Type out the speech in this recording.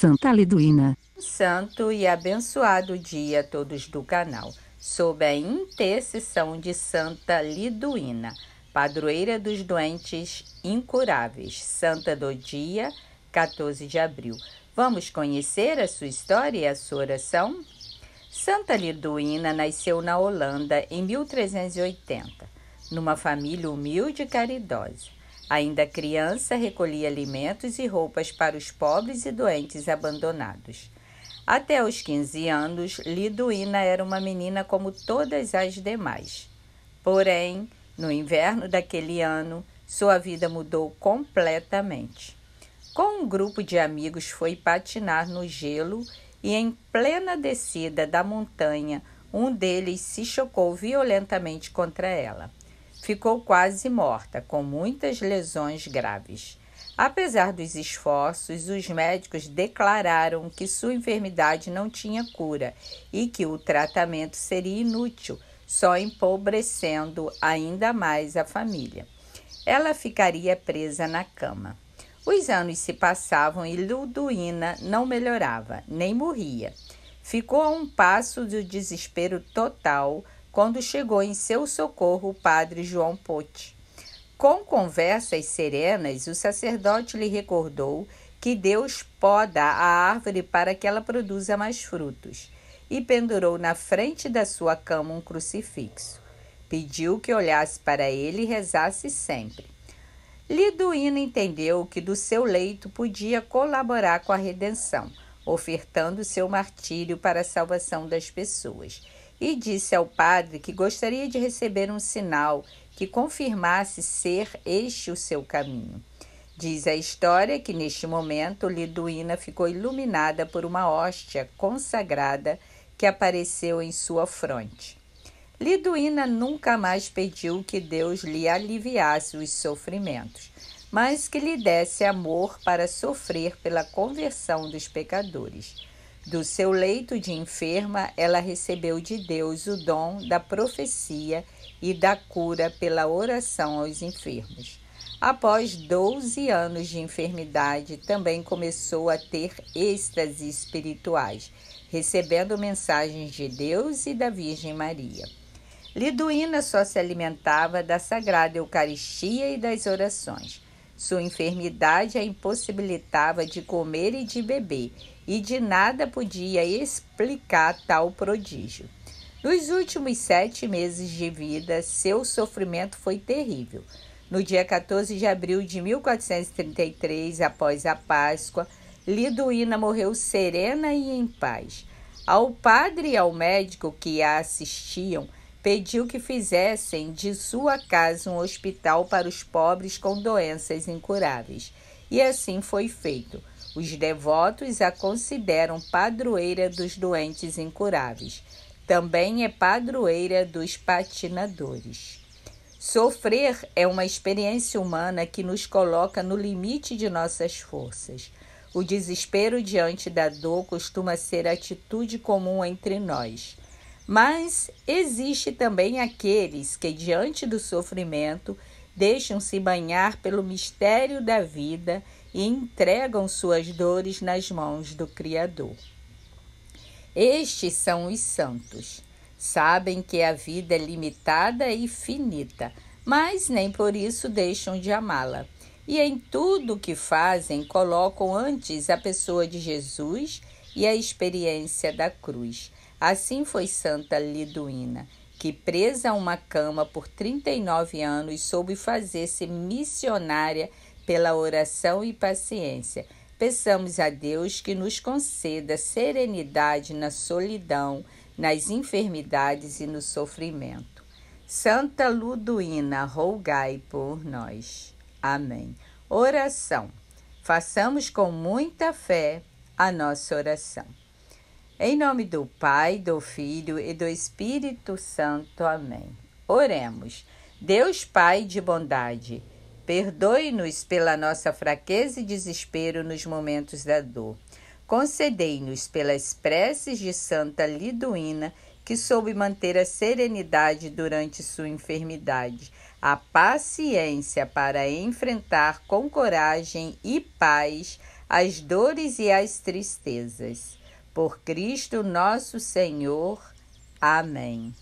Santa Liduína. Santo e abençoado dia a todos do canal, sob a intercessão de Santa Liduína, padroeira dos doentes incuráveis, santa do dia 14 de abril. Vamos conhecer a sua história e a sua oração? Santa Liduína nasceu na Holanda em 1380, numa família humilde e caridosa. Ainda criança, recolhia alimentos e roupas para os pobres e doentes abandonados. Até os 15 anos, Liduína era uma menina como todas as demais. Porém, no inverno daquele ano, sua vida mudou completamente. Com um grupo de amigos, foi patinar no gelo e, em plena descida da montanha, um deles se chocou violentamente contra ela ficou quase morta, com muitas lesões graves. Apesar dos esforços, os médicos declararam que sua enfermidade não tinha cura e que o tratamento seria inútil, só empobrecendo ainda mais a família. Ela ficaria presa na cama. Os anos se passavam e Luduína não melhorava, nem morria. Ficou a um passo do desespero total quando chegou em seu socorro o padre João Pote. Com conversas serenas, o sacerdote lhe recordou que Deus poda a árvore para que ela produza mais frutos, e pendurou na frente da sua cama um crucifixo. Pediu que olhasse para ele e rezasse sempre. Liduína entendeu que do seu leito podia colaborar com a redenção, ofertando seu martírio para a salvação das pessoas e disse ao padre que gostaria de receber um sinal que confirmasse ser este o seu caminho. Diz a história que neste momento Liduína ficou iluminada por uma hóstia consagrada que apareceu em sua fronte. Liduína nunca mais pediu que Deus lhe aliviasse os sofrimentos, mas que lhe desse amor para sofrer pela conversão dos pecadores. Do seu leito de enferma, ela recebeu de Deus o dom da profecia e da cura pela oração aos enfermos. Após 12 anos de enfermidade, também começou a ter êxtases espirituais, recebendo mensagens de Deus e da Virgem Maria. Liduína só se alimentava da Sagrada Eucaristia e das orações. Sua enfermidade a impossibilitava de comer e de beber, e de nada podia explicar tal prodígio. Nos últimos sete meses de vida, seu sofrimento foi terrível. No dia 14 de abril de 1433, após a Páscoa, Liduína morreu serena e em paz. Ao padre e ao médico que a assistiam, pediu que fizessem de sua casa um hospital para os pobres com doenças incuráveis. E assim foi feito. Os devotos a consideram padroeira dos doentes incuráveis. Também é padroeira dos patinadores. Sofrer é uma experiência humana que nos coloca no limite de nossas forças. O desespero diante da dor costuma ser atitude comum entre nós. Mas existe também aqueles que, diante do sofrimento, deixam-se banhar pelo mistério da vida e entregam suas dores nas mãos do Criador. Estes são os santos. Sabem que a vida é limitada e finita, mas nem por isso deixam de amá-la. E em tudo o que fazem, colocam antes a pessoa de Jesus e a experiência da cruz Assim foi Santa Liduína, que presa a uma cama por 39 anos soube fazer-se missionária pela oração e paciência. Peçamos a Deus que nos conceda serenidade na solidão, nas enfermidades e no sofrimento. Santa Luduína, rogai por nós. Amém. Oração. Façamos com muita fé a nossa oração. Em nome do Pai, do Filho e do Espírito Santo. Amém. Oremos. Deus Pai de bondade, perdoe-nos pela nossa fraqueza e desespero nos momentos da dor. Concedei-nos pelas preces de Santa Liduína, que soube manter a serenidade durante sua enfermidade, a paciência para enfrentar com coragem e paz as dores e as tristezas por Cristo nosso Senhor. Amém.